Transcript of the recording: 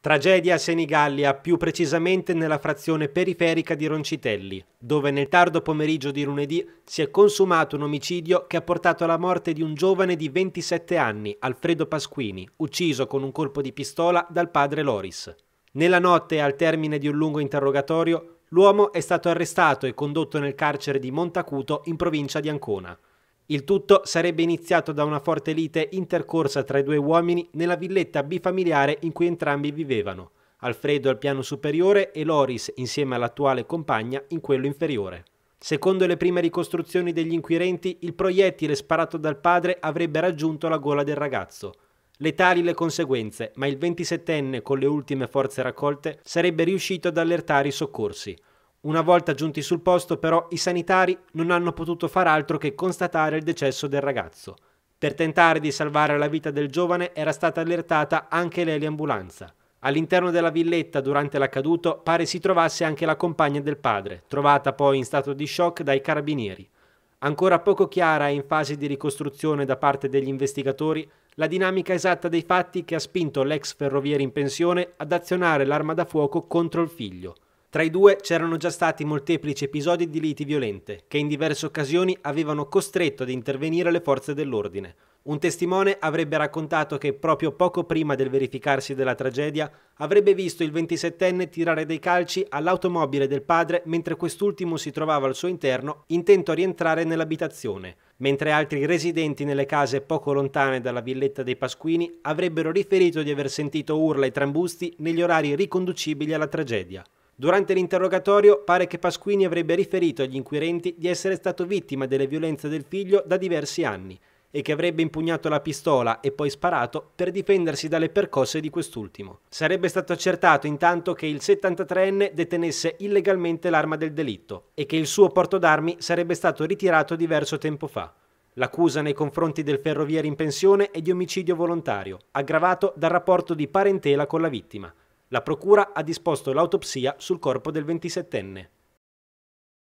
Tragedia a Senigallia, più precisamente nella frazione periferica di Roncitelli, dove nel tardo pomeriggio di lunedì si è consumato un omicidio che ha portato alla morte di un giovane di 27 anni, Alfredo Pasquini, ucciso con un colpo di pistola dal padre Loris. Nella notte, al termine di un lungo interrogatorio, l'uomo è stato arrestato e condotto nel carcere di Montacuto in provincia di Ancona. Il tutto sarebbe iniziato da una forte lite intercorsa tra i due uomini nella villetta bifamiliare in cui entrambi vivevano, Alfredo al piano superiore e Loris insieme all'attuale compagna in quello inferiore. Secondo le prime ricostruzioni degli inquirenti, il proiettile sparato dal padre avrebbe raggiunto la gola del ragazzo. Letali le conseguenze, ma il 27enne con le ultime forze raccolte sarebbe riuscito ad allertare i soccorsi. Una volta giunti sul posto però i sanitari non hanno potuto far altro che constatare il decesso del ragazzo. Per tentare di salvare la vita del giovane era stata allertata anche l'eliambulanza. All'interno della villetta durante l'accaduto pare si trovasse anche la compagna del padre, trovata poi in stato di shock dai carabinieri. Ancora poco chiara e in fase di ricostruzione da parte degli investigatori la dinamica esatta dei fatti che ha spinto l'ex ferroviere in pensione ad azionare l'arma da fuoco contro il figlio. Tra i due c'erano già stati molteplici episodi di liti violente che in diverse occasioni avevano costretto ad intervenire le forze dell'ordine. Un testimone avrebbe raccontato che proprio poco prima del verificarsi della tragedia avrebbe visto il 27enne tirare dei calci all'automobile del padre mentre quest'ultimo si trovava al suo interno intento a rientrare nell'abitazione, mentre altri residenti nelle case poco lontane dalla villetta dei Pasquini avrebbero riferito di aver sentito urla e trambusti negli orari riconducibili alla tragedia. Durante l'interrogatorio pare che Pasquini avrebbe riferito agli inquirenti di essere stato vittima delle violenze del figlio da diversi anni e che avrebbe impugnato la pistola e poi sparato per difendersi dalle percosse di quest'ultimo. Sarebbe stato accertato intanto che il 73enne detenesse illegalmente l'arma del delitto e che il suo porto d'armi sarebbe stato ritirato diverso tempo fa. L'accusa nei confronti del ferroviere in pensione è di omicidio volontario, aggravato dal rapporto di parentela con la vittima. La procura ha disposto l'autopsia sul corpo del 27enne.